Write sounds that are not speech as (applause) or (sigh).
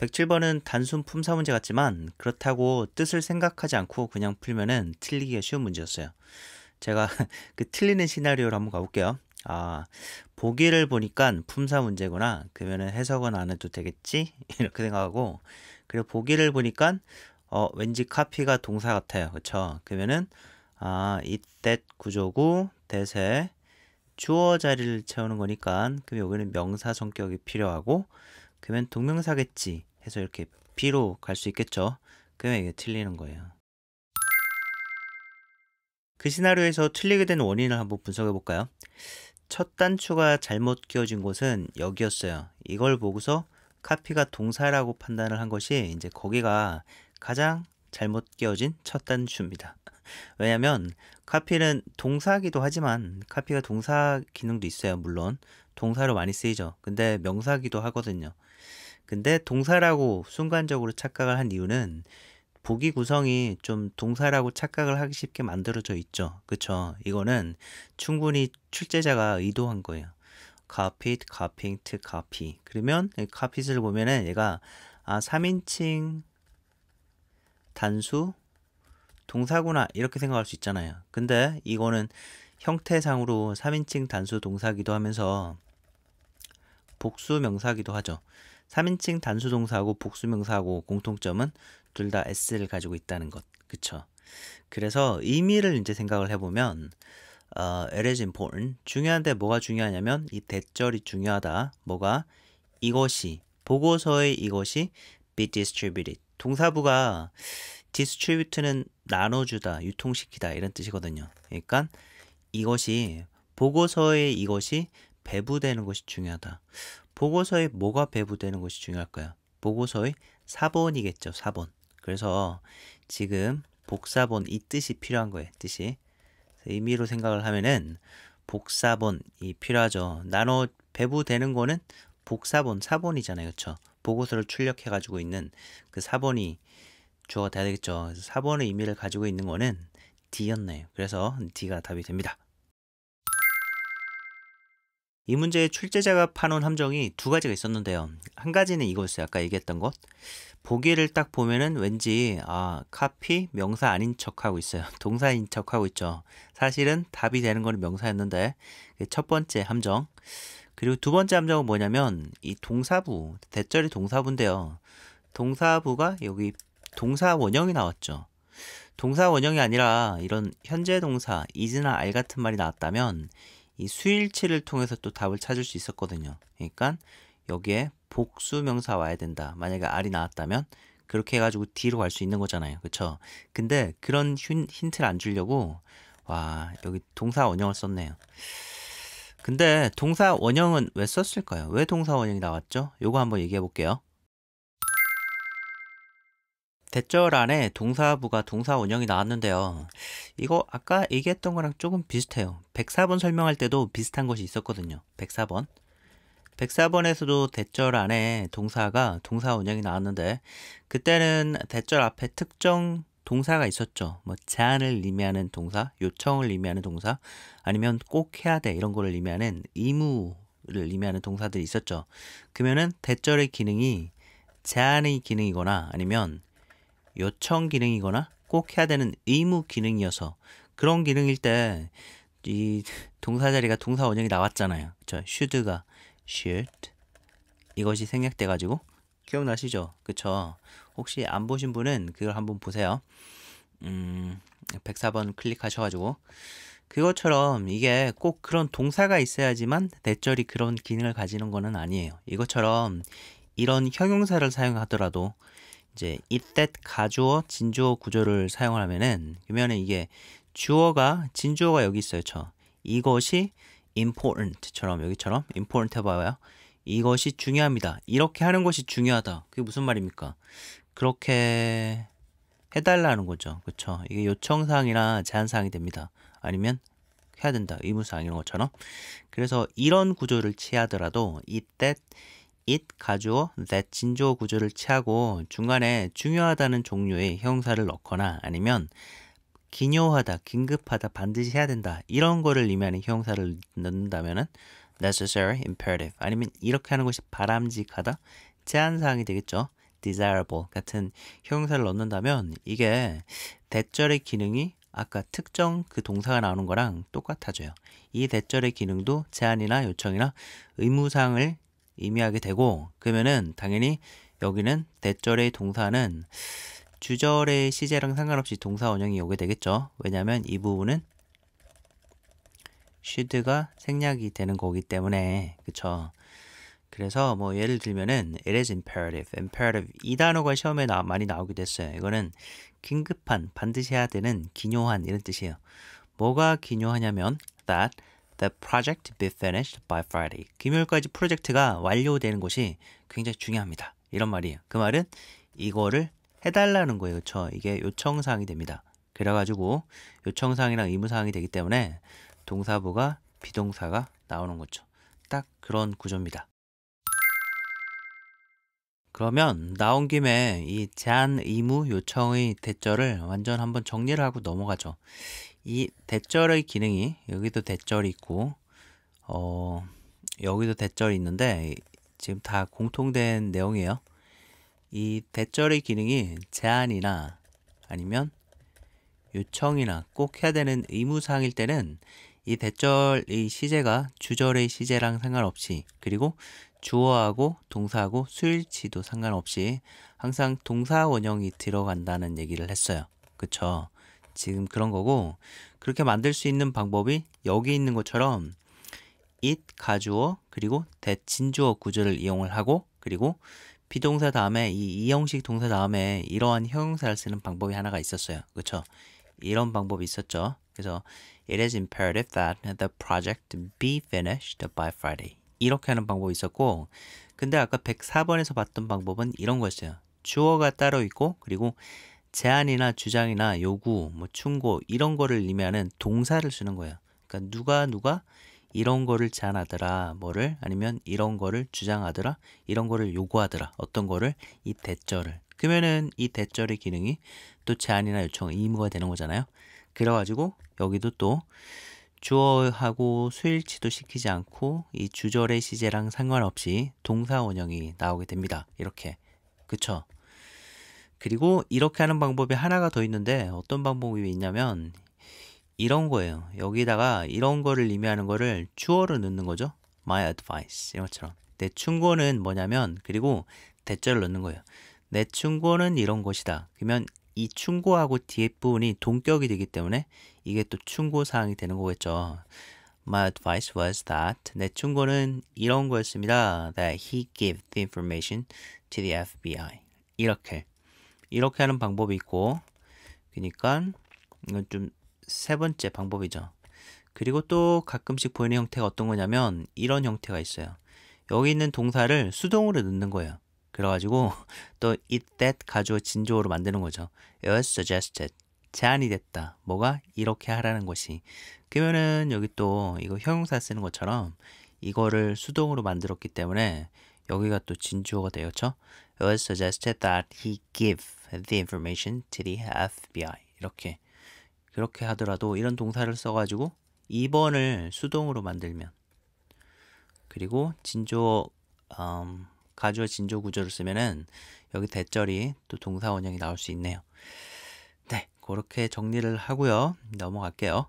107번은 단순 품사 문제 같지만 그렇다고 뜻을 생각하지 않고 그냥 풀면은 틀리기가 쉬운 문제였어요. 제가 (laughs) 그 틀리는 시나리오로 한번 가볼게요. 아, 보기를 보니까 품사 문제구나. 그러면은 해석은 안 해도 되겠지? (laughs) 이렇게 생각하고 그리고 보기를 보니까 어, 왠지 카피가 동사 같아요. 그쵸 그러면은 아, 이때 구조고 대세 주어 자리를 채우는 거니까 그럼 여기는 명사 성격이 필요하고 그러면 동명사겠지 해서 이렇게 B로 갈 수 있겠죠. 그러면 이게 틀리는 거예요. 그 시나리오에서 틀리게 된 원인을 한번 분석해 볼까요? 첫 단추가 잘못 끼워진 곳은 여기였어요. 이걸 보고서 카피가 동사라고 판단을 한 것이 이제 거기가 가장 잘못 끼워진 첫 단추입니다. 왜냐면 카피는 동사기도 하지만 카피가 동사 기능도 있어요. 물론 동사로 많이 쓰이죠. 근데 명사기도 하거든요. 근데 동사라고 순간적으로 착각을 한 이유는 보기 구성이 좀 동사라고 착각을 하기 쉽게 만들어져 있죠. 그쵸? 이거는 충분히 출제자가 의도한 거예요. copied, c o p i n g copy. 그러면 copies를 보면은 얘가 아, 3인칭 단수 동사구나 이렇게 생각할 수 있잖아요. 근데 이거는 형태상으로 3인칭 단수 동사기도 하면서 복수명사기도 하죠. 3인칭 단수동사하고 복수명사하고 공통점은 둘 다 s를 가지고 있다는 것. 그쵸? 그래서 의미를 이제 생각을 해보면 어, it is important. 중요한데 뭐가 중요하냐면 이 대절이 중요하다. 뭐가 이것이 보고서의 이것이 be distributed. 동사부가 distribute는 나눠주다, 유통시키다 이런 뜻이거든요. 그러니까 이것이 보고서의 이것이 배부되는 것이 중요하다. 보고서에 뭐가 배부되는 것이 중요할까요? 보고서의 사본이겠죠 사본. 그래서 지금 복사본 이 뜻이 필요한 거예요, 뜻이. 의미로 생각을 하면은 복사본이 필요하죠. 나눠 배부되는 거는 복사본 사본이잖아요 그렇죠? 보고서를 출력해 가지고 있는 그사본이 주어가 돼야 되겠죠. 사본의 의미를 가지고 있는 거는 D였네요. 그래서 D가 답이 됩니다. 이 문제의 출제자가 파놓은 함정이 두 가지가 있었는데요. 한 가지는 이거였어요. 아까 얘기했던 것. 보기를 딱 보면은 왠지 아 카피 명사 아닌 척하고 있어요. (laughs) 동사인 척하고 있죠. 사실은 답이 되는 거는 명사였는데 첫 번째 함정. 그리고 두 번째 함정은 뭐냐면 이 동사부 대절이 동사부인데요. 동사부가 여기 동사 원형이 나왔죠. 동사 원형이 아니라 이런 현재 동사 이즈나알 같은 말이 나왔다면 이 수일치를 통해서 또 답을 찾을 수 있었거든요. 그러니까 여기에 복수 명사 와야 된다. 만약에 R이 나왔다면 그렇게 해가지고 D로 갈 수 있는 거잖아요. 그쵸? 근데 그런 힌트를 안 주려고 와 여기 동사 원형을 썼네요. 근데 동사 원형은 왜 썼을까요? 왜 동사 원형이 나왔죠? 요거 한번 얘기해 볼게요. 대절안에 동사부가 동사 운영이 나왔는데요. 이거 아까 얘기했던 거랑 조금 비슷해요. 104번 설명할 때도 비슷한 것이 있었거든요. 104번. 104번에서도 대절 안에 동사가 동사 운영이 나왔는데 그때는 대절 앞에 특정 동사가 있었죠. 뭐 제안을 의미하는 동사, 요청을 의미하는 동사, 아니면 꼭 해야 돼 이런 거를 의미하는 의무를 의미하는 동사들이 있었죠. 그러면은 대절의 기능이 제안의 기능이거나 아니면 요청 기능이거나 꼭 해야 되는 의무 기능이어서 그런 기능일 때 이 동사 자리가 동사 원형이 나왔잖아요. 저 should가 should 이것이 생략돼 가지고 기억나시죠? 그쵸? 혹시 안 보신 분은 그걸 한번 보세요. 음, 104번 클릭하셔가지고 그것처럼 이게 꼭 그런 동사가 있어야지만 대절이 그런 기능을 가지는 거는 아니에요. 이것처럼 이런 형용사를 사용하더라도 이제 it that 가주어 진주어 구조를 사용을 하면은 그러면은 이게 주어가 진주어가 여기 있어요. 저 이것이 important처럼 여기처럼 important 해봐요. 이것이 중요합니다. 이렇게 하는 것이 중요하다. 그게 무슨 말입니까? 그렇게 해달라는 거죠. 그렇죠? 이게 요청사항이나 제한사항이 됩니다. 아니면 해야 된다. 의무사항 이런 것처럼. 그래서 이런 구조를 취하더라도 it it, 가주어, that 진조 구조를 취하고 중간에 중요하다는 종류의 형사를 넣거나 아니면 기묘하다, 긴급하다, 반드시 해야 된다 이런 거를 의미하는 형사를 넣는다면 necessary, imperative 아니면 이렇게 하는 것이 바람직하다, 제한사항이 되겠죠. desirable 같은 형사를 넣는다면 이게 대절의 기능이 아까 특정 그 동사가 나오는 거랑 똑같아져요. 이 대절의 기능도 제한이나 요청이나 의무사항을 의미하게 되고 그러면은 당연히 여기는 대절의 동사는 주절의 시제랑 상관없이 동사 원형이 오게 되겠죠. 왜냐하면 이 부분은 should가 생략이 되는 거기 때문에 그쵸. 그래서 뭐 예를 들면은 it is imperative, imperative 이 단어가 시험에 나, 많이 나오게 됐어요. 이거는 긴급한, 반드시 해야 되는, 기묘한 이런 뜻이에요. 뭐가 기묘하냐면 that the project be finished by Friday. 금요일까지 프로젝트가 완료되는 것이 굉장히 중요합니다. 이런 말이에요. 그 말은 이거를 해달라는 거예요. 그렇죠? 이게 요청사항이 됩니다. 그래가지고 요청사항이랑 의무사항이 되기 때문에 동사부가 비동사가 나오는 거죠. 딱 그런 구조입니다. 그러면 나온 김에 이 제한 의무 요청의 대절을 완전 한번 정리를 하고 넘어가죠. 이 대절의 기능이 여기도 대절이 있고 어 여기도 대절이 있는데 지금 다 공통된 내용이에요. 이 대절의 기능이 제한이나 아니면 요청이나 꼭 해야 되는 의무사항일 때는 이 대절의 시제가 주절의 시제랑 상관없이 그리고 주어하고 동사하고 수일치도 상관없이 항상 동사 원형이 들어간다는 얘기를 했어요. 그쵸? 지금 그런 거고 그렇게 만들 수 있는 방법이 여기 있는 것처럼 it 가주어 그리고 대진주어 구조를 이용을 하고 그리고 비동사 다음에 이 이형식 동사 다음에 이러한 형용사를 쓰는 방법이 하나가 있었어요. 그렇죠? 이런 방법이 있었죠. 그래서 it is imperative that the project be finished by Friday. 이렇게 하는 방법이 있었고 근데 아까 104번에서 봤던 방법은 이런 거였어요. 주어가 따로 있고 그리고 제안이나 주장이나 요구, 뭐 충고 이런 거를 의미하는 동사를 쓰는 거예요. 그러니까 누가 누가 이런 거를 제안하더라, 뭐를 아니면 이런 거를 주장하더라, 이런 거를 요구하더라, 어떤 거를 이 대절을. 그러면은 이 대절의 기능이 또 제안이나 요청 의무가 되는 거잖아요. 그래가지고 여기도 또 주어하고 수일치도 시키지 않고 이 주절의 시제랑 상관없이 동사 원형이 나오게 됩니다. 이렇게 그쵸? 그리고 이렇게 하는 방법이 하나가 더 있는데 어떤 방법이 있냐면 이런 거예요. 여기다가 이런 거를 의미하는 거를 주어를 넣는 거죠. My advice 이런 것처럼 내 충고는 뭐냐면 그리고 대절를 넣는 거예요. 내 충고는 이런 것이다. 그러면 이 충고하고 뒤에 부분이 동격이 되기 때문에 이게 또 충고 사항이 되는 거겠죠. My advice was that 내 충고는 이런 거였습니다. That he gave the information to the FBI. 이렇게 이렇게 하는 방법이 있고 그니까 이건 좀 세 번째 방법이죠. 그리고 또 가끔씩 보이는 형태가 어떤 거냐면 이런 형태가 있어요. 여기 있는 동사를 수동으로 넣는 거예요. 그래가지고 (laughs) 또 it that 가지고 진조어로 만드는 거죠. It was suggested. 제안이 됐다. 뭐가 이렇게 하라는 것이. 그러면은 여기 또 이거 형용사 쓰는 것처럼 이거를 수동으로 만들었기 때문에 여기가 또 진주어가 되었죠. It was suggested that he give the information to the FBI. 이렇게 그렇게 하더라도 이런 동사를 써가지고 2번을 수동으로 만들면 그리고 진조 음, 가주어 진조 구조를 쓰면은 여기 대절이 또 동사 원형이 나올 수 있네요. 네, 그렇게 정리를 하고요. 넘어갈게요.